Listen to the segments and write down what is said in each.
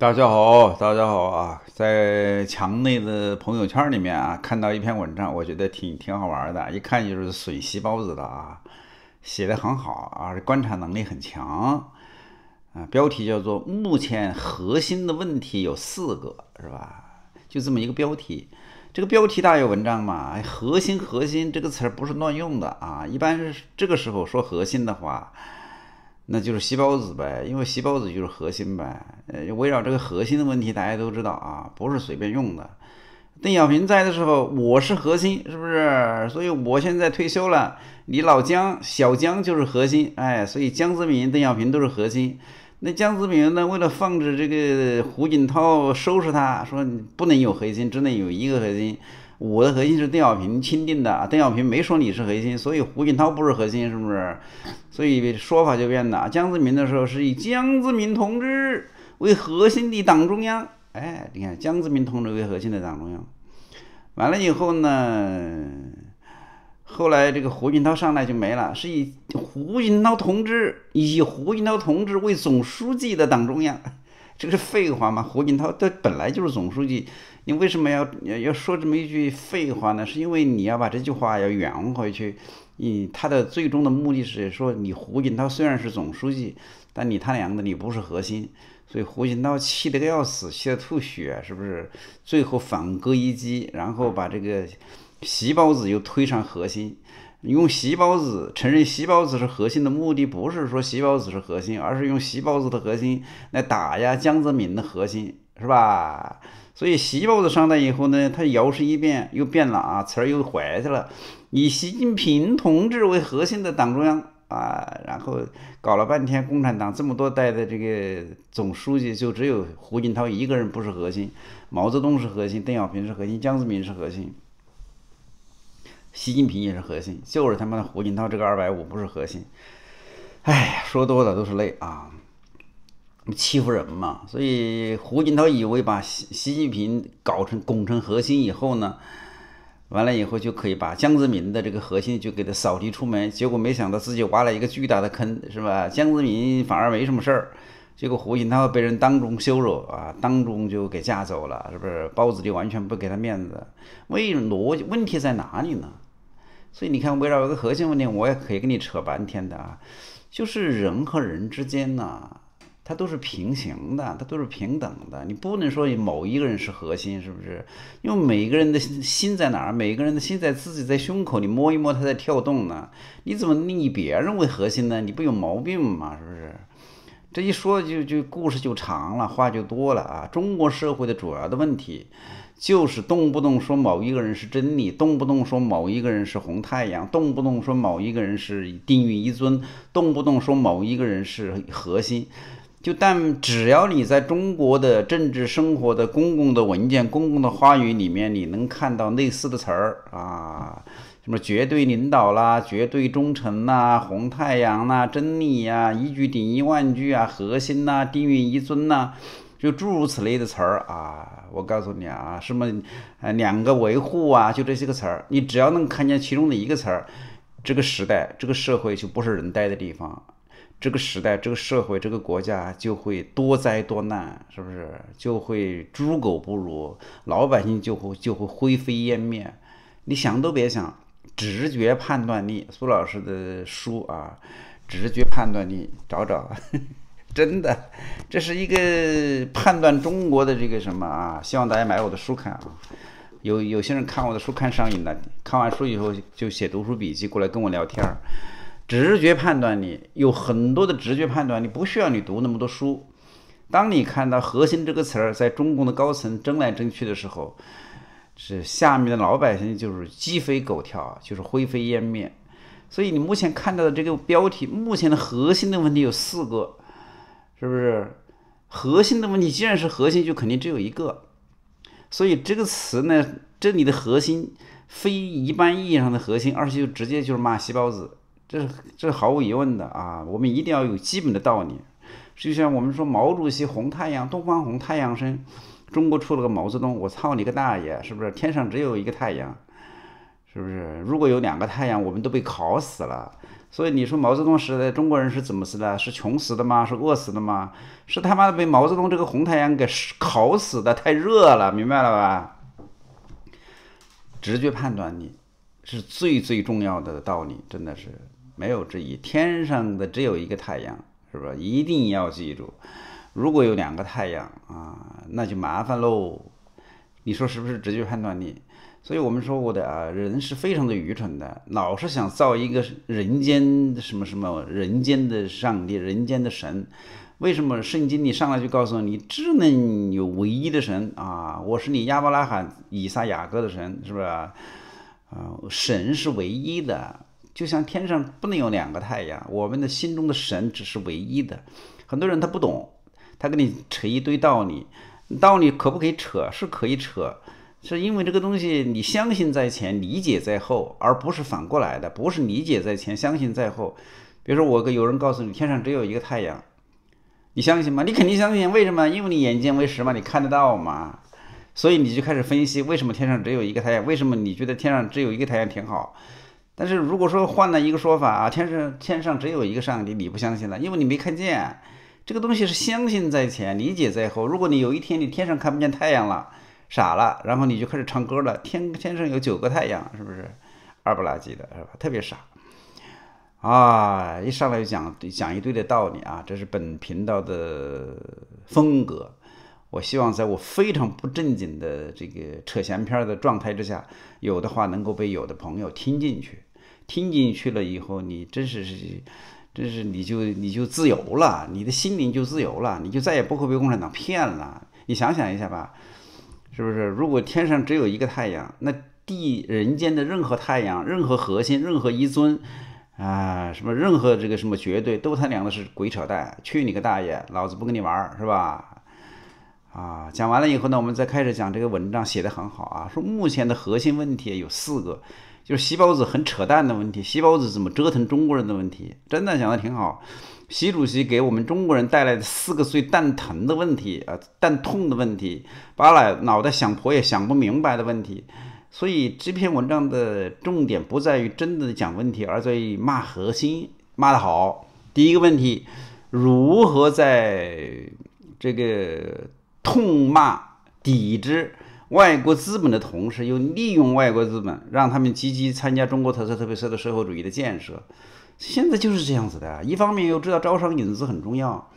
大家好，大家好啊！在墙内的朋友圈里面啊，看到一篇文章，我觉得挺挺好玩的，一看就是水吸包子的啊，写的很好啊，观察能力很强啊。标题叫做“目前核心的问题有四个”，是吧？就这么一个标题，这个标题大有文章嘛？“核心”“核心”这个词儿不是乱用的啊，一般是这个时候说核心的话。那就是细胞子呗，因为细胞子就是核心呗。呃，围绕这个核心的问题，大家都知道啊，不是随便用的。邓小平在的时候，我是核心，是不是？所以我现在退休了，你老江、小江就是核心。哎，所以江泽民、邓小平都是核心。那江泽民呢？为了防止这个胡锦涛收拾他，说不能有核心，只能有一个核心。我的核心是邓小平钦定的邓小平没说你是核心，所以胡锦涛不是核心，是不是？所以说法就变了。江泽民的时候是以江泽民同志为核心的党中央，哎，你看江泽民同志为核心的党中央，完了以后呢？后来这个胡锦涛上来就没了，是以胡锦涛同志以胡锦涛同志为总书记的党中央，这个是废话吗？胡锦涛他本来就是总书记，你为什么要要说这么一句废话呢？是因为你要把这句话要圆回去，你他的最终的目的是说你胡锦涛虽然是总书记，但你他娘的你不是核心，所以胡锦涛气得个要死，气得吐血，是不是？最后反戈一击，然后把这个。细胞子又推上核心，用细胞子承认细胞子是核心的目的，不是说细胞子是核心，而是用细胞子的核心来打压江泽民的核心，是吧？所以习包子上台以后呢，他摇身一变又变了啊，词儿又回去了。以习近平同志为核心的党中央啊，然后搞了半天，共产党这么多代的这个总书记，就只有胡锦涛一个人不是核心，毛泽东是核心，邓小平是核心，江泽民是核心。习近平也是核心，就是他妈的胡锦涛这个二百五不是核心。哎，说多了都是泪啊！欺负人嘛？所以胡锦涛以为把习习近平搞成拱成核心以后呢，完了以后就可以把江泽民的这个核心就给他扫地出门，结果没想到自己挖了一个巨大的坑，是吧？江泽民反而没什么事儿。结果胡锦涛被人当众羞辱啊，当众就给架走了，是不是？包子就完全不给他面子。为逻辑问题在哪里呢？所以你看，围绕一个核心问题，我也可以跟你扯半天的啊。就是人和人之间呢，它都是平行的，它都是平等的。你不能说某一个人是核心，是不是？因为每个人的心在哪儿？每个人的心在自己在胸口，你摸一摸，它在跳动呢。你怎么以别人为核心呢？你不有毛病吗？是不是？这一说就就故事就长了，话就多了啊！中国社会的主要的问题，就是动不动说某一个人是真理，动不动说某一个人是红太阳，动不动说某一个人是定于一尊，动不动说某一个人是核心。就但只要你在中国的政治生活的公共的文件、公共的话语里面，你能看到类似的词儿啊。什么绝对领导啦，绝对忠诚啦，红太阳啦，真理呀，一句顶一万句啊，核心呐，定于一尊呐，就诸如此类的词儿啊。我告诉你啊，什么呃两个维护啊，就这些个词儿，你只要能看见其中的一个词儿，这个时代这个社会就不是人待的地方，这个时代这个社会这个国家就会多灾多难，是不是？就会猪狗不如，老百姓就会就会灰飞烟灭，你想都别想。直觉判断力，苏老师的书啊，直觉判断力，找找，真的，这是一个判断中国的这个什么啊？希望大家买我的书看啊。有有些人看我的书看上瘾了，看完书以后就写读书笔记过来跟我聊天。直觉判断力有很多的直觉判断，你不需要你读那么多书。当你看到“核心”这个词儿在中共的高层争来争去的时候。是下面的老百姓就是鸡飞狗跳，就是灰飞烟灭。所以你目前看到的这个标题，目前的核心的问题有四个，是不是？核心的问题既然是核心，就肯定只有一个。所以这个词呢，这里的核心非一般意义上的核心，而且就直接就是骂“西包子”。这是这毫无疑问的啊，我们一定要有基本的道理。就像我们说毛主席红太阳，东方红太阳升。中国出了个毛泽东，我操你个大爷！是不是天上只有一个太阳？是不是如果有两个太阳，我们都被烤死了？所以你说毛泽东时代中国人是怎么死的？是穷死的吗？是饿死的吗？是他妈的被毛泽东这个红太阳给烤死的？太热了，明白了吧？直觉判断力是最最重要的道理，真的是没有质疑。天上的只有一个太阳，是不是？一定要记住。如果有两个太阳啊，那就麻烦喽。你说是不是直觉判断力？所以我们说我的啊，人是非常的愚蠢的，老是想造一个人间什么什么人间的上帝、人间的神。为什么圣经你上来就告诉你只能有唯一的神啊？我是你亚伯拉罕、以撒、雅各的神，是不是啊？神是唯一的，就像天上不能有两个太阳。我们的心中的神只是唯一的。很多人他不懂。他跟你扯一堆道理，道理可不可以扯？是可以扯，是因为这个东西你相信在前，理解在后，而不是反过来的，不是理解在前，相信在后。比如说，我有人告诉你天上只有一个太阳，你相信吗？你肯定相信，为什么？因为你眼见为实嘛，你看得到嘛，所以你就开始分析为什么天上只有一个太阳，为什么你觉得天上只有一个太阳挺好。但是如果说换了一个说法啊，天上天上只有一个上帝，你不相信了，因为你没看见。这个东西是相信在前，理解在后。如果你有一天你天上看不见太阳了，傻了，然后你就开始唱歌了。天天上有九个太阳，是不是？二不拉几的是吧？特别傻。啊，一上来就讲讲一堆的道理啊，这是本频道的风格。我希望在我非常不正经的这个扯闲篇的状态之下，有的话能够被有的朋友听进去。听进去了以后，你真是。这是你就你就自由了，你的心灵就自由了，你就再也不会被共产党骗了。你想想一下吧，是不是？如果天上只有一个太阳，那地人间的任何太阳、任何核心、任何一尊，啊，什么任何这个什么绝对，都他娘的是鬼扯淡！去你个大爷，老子不跟你玩儿，是吧？啊，讲完了以后呢，我们再开始讲这个文章写的很好啊，说目前的核心问题有四个。就是西包子很扯淡的问题，西包子怎么折腾中国人的问题，真的讲的挺好。习主席给我们中国人带来的四个最蛋疼的问题啊，蛋痛的问题，把拉脑袋想破也想不明白的问题。所以这篇文章的重点不在于真的讲问题，而在于骂核心，骂得好。第一个问题，如何在这个痛骂抵制？外国资本的同时，又利用外国资本，让他们积极参加中国特色、特别式的社会主义的建设。现在就是这样子的，一方面又知道招商引资很重要，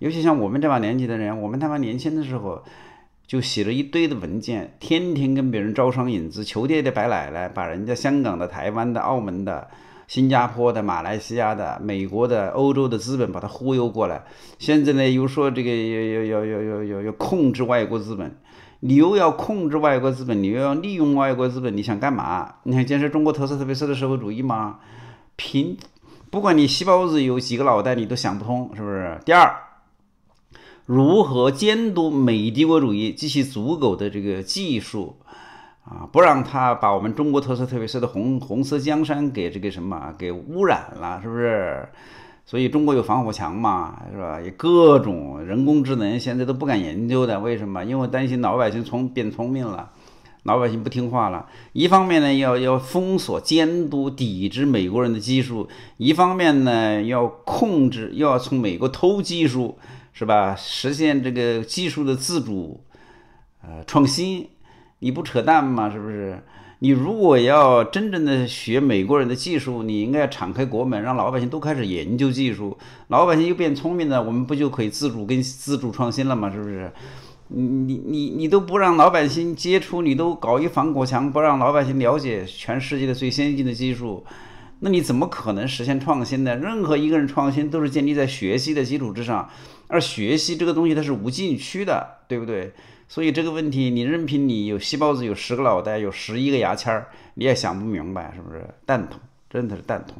尤其像我们这把年纪的人，我们他妈年轻的时候就写了一堆的文件，天天跟别人招商引资，求爹爹、拜奶奶，把人家香港的、台湾的、澳门的、新加坡的、马来西亚的、美国的、欧洲的资本把它忽悠过来。现在呢，又说这个要要要要要要控制外国资本。你又要控制外国资本，你又要利用外国资本，你想干嘛？你想建设中国特色、特别式的社会主义吗？凭，不管你细胞子有几个脑袋，你都想不通，是不是？第二，如何监督美帝国主义及其足够的这个技术啊，不让他把我们中国特色、特别式的红红色江山给这个什么，给污染了，是不是？所以中国有防火墙嘛，是吧？有各种人工智能，现在都不敢研究的，为什么？因为担心老百姓聪变聪明了，老百姓不听话了。一方面呢，要要封锁、监督、抵制美国人的技术；一方面呢，要控制，又要从美国偷技术，是吧？实现这个技术的自主，呃，创新。你不扯淡吗？是不是？你如果要真正的学美国人的技术，你应该要敞开国门，让老百姓都开始研究技术，老百姓又变聪明了，我们不就可以自主跟自主创新了吗？是不是？你你你你都不让老百姓接触，你都搞一防火墙，不让老百姓了解全世界的最先进的技术，那你怎么可能实现创新呢？任何一个人创新都是建立在学习的基础之上，而学习这个东西它是无禁区的，对不对？所以这个问题，你任凭你有细胞子有十个脑袋有十一个牙签儿，你也想不明白，是不是蛋疼？真的是蛋疼。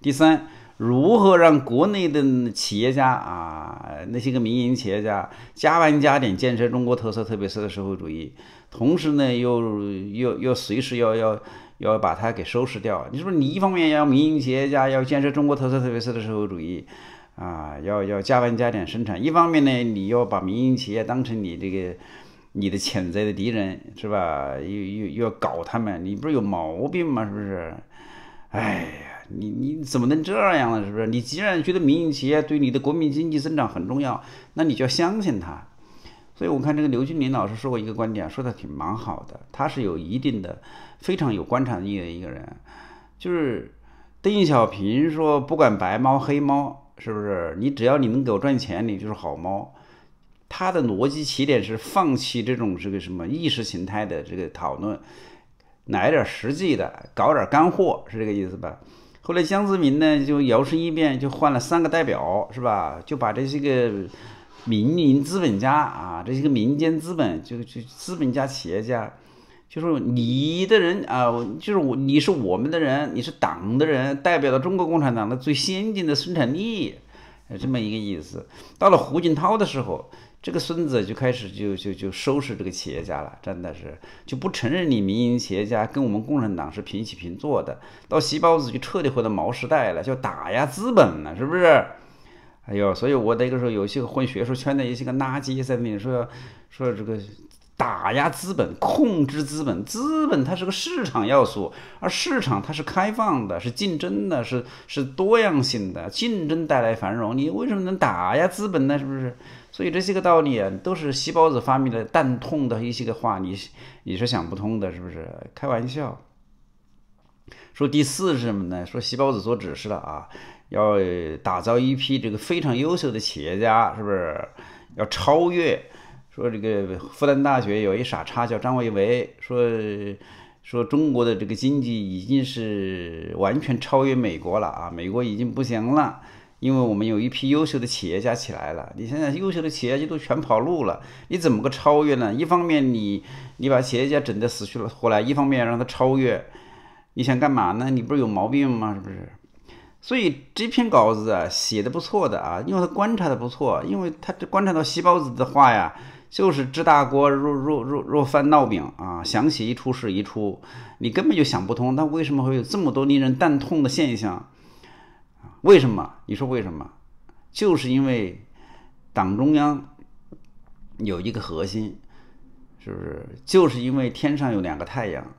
第三，如何让国内的企业家啊，那些个民营企业家加班加点建设中国特色、特别色的社会主义，同时呢，又又又随时要要要把它给收拾掉？你是不是你一方面要民营企业家要建设中国特色、特别色的社会主义啊，要要加班加点生产；一方面呢，你要把民营企业当成你这个。你的潜在的敌人是吧？又又又要搞他们，你不是有毛病吗？是不是？哎呀，你你怎么能这样呢？是不是？你既然觉得民营企业对你的国民经济增长很重要，那你就要相信他。所以我看这个刘俊林老师说过一个观点，说的挺蛮好的。他是有一定的非常有观察力的一个人。就是邓小平说，不管白猫黑猫，是不是？你只要你能给我赚钱，你就是好猫。他的逻辑起点是放弃这种这个什么意识形态的这个讨论，来点实际的，搞点干货，是这个意思吧？后来江泽民呢就摇身一变，就换了三个代表，是吧？就把这些个民营资本家啊，这些个民间资本，就就资本家、企业家，就说你的人啊，就是我，你是我们的人，你是党的人，代表了中国共产党的最先进的生产力，这么一个意思。到了胡锦涛的时候。这个孙子就开始就就就收拾这个企业家了，真的是就不承认你民营企业家跟我们共产党是平起平坐的。到西包子就彻底回到毛时代了，就打压资本了，是不是？哎呦，所以我那个时候有些混学术圈的也是个垃圾，在那里说说这个。打压资本，控制资本，资本它是个市场要素，而市场它是开放的，是竞争的，是是多样性的，竞争带来繁荣。你为什么能打压资本呢？是不是？所以这些个道理啊，都是细胞子发明的蛋痛的一些个话，你你是想不通的，是不是？开玩笑。说第四是什么呢？说细胞子做指示了啊，要打造一批这个非常优秀的企业家，是不是？要超越。说这个复旦大学有一傻叉叫张维维，说说中国的这个经济已经是完全超越美国了啊，美国已经不行了，因为我们有一批优秀的企业家起来了。你现在优秀的企业家都全跑路了，你怎么个超越呢？一方面你你把企业家整得死去了活来，一方面让他超越，你想干嘛呢？你不是有毛病吗？是不是？所以这篇稿子啊写的不错的啊，因为他观察的不错，因为他观察到细胞子的话呀。就是置大锅若若若若翻闹饼啊！想起一出是一出，你根本就想不通，那为什么会有这么多令人蛋痛的现象？啊，为什么？你说为什么？就是因为党中央有一个核心，是不是？就是因为天上有两个太阳，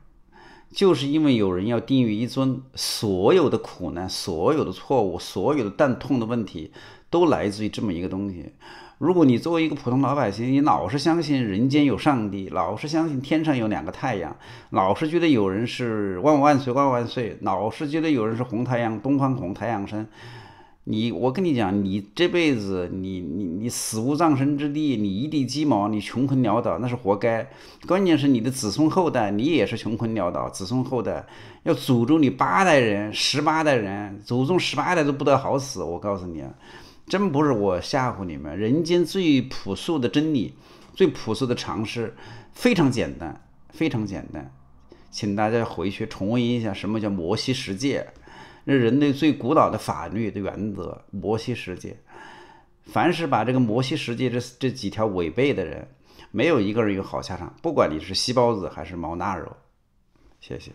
就是因为有人要定于一尊，所有的苦难、所有的错误、所有的蛋痛的问题，都来自于这么一个东西。如果你作为一个普通老百姓，你老是相信人间有上帝，老是相信天上有两个太阳，老是觉得有人是万万岁万万岁，老是觉得有人是红太阳东方红太阳升。你我跟你讲，你这辈子你你你死无葬身之地，你一地鸡毛，你穷困潦倒那是活该。关键是你的子孙后代，你也是穷困潦倒，子孙后代要诅咒你八代人、十八代人，祖宗十八代都不得好死。我告诉你。真不是我吓唬你们，人间最朴素的真理，最朴素的常识，非常简单，非常简单，请大家回去重温一下什么叫摩西十诫，那人类最古老的法律的原则，摩西十诫，凡是把这个摩西十诫这这几条违背的人，没有一个人有好下场，不管你是西包子还是毛纳肉，谢谢。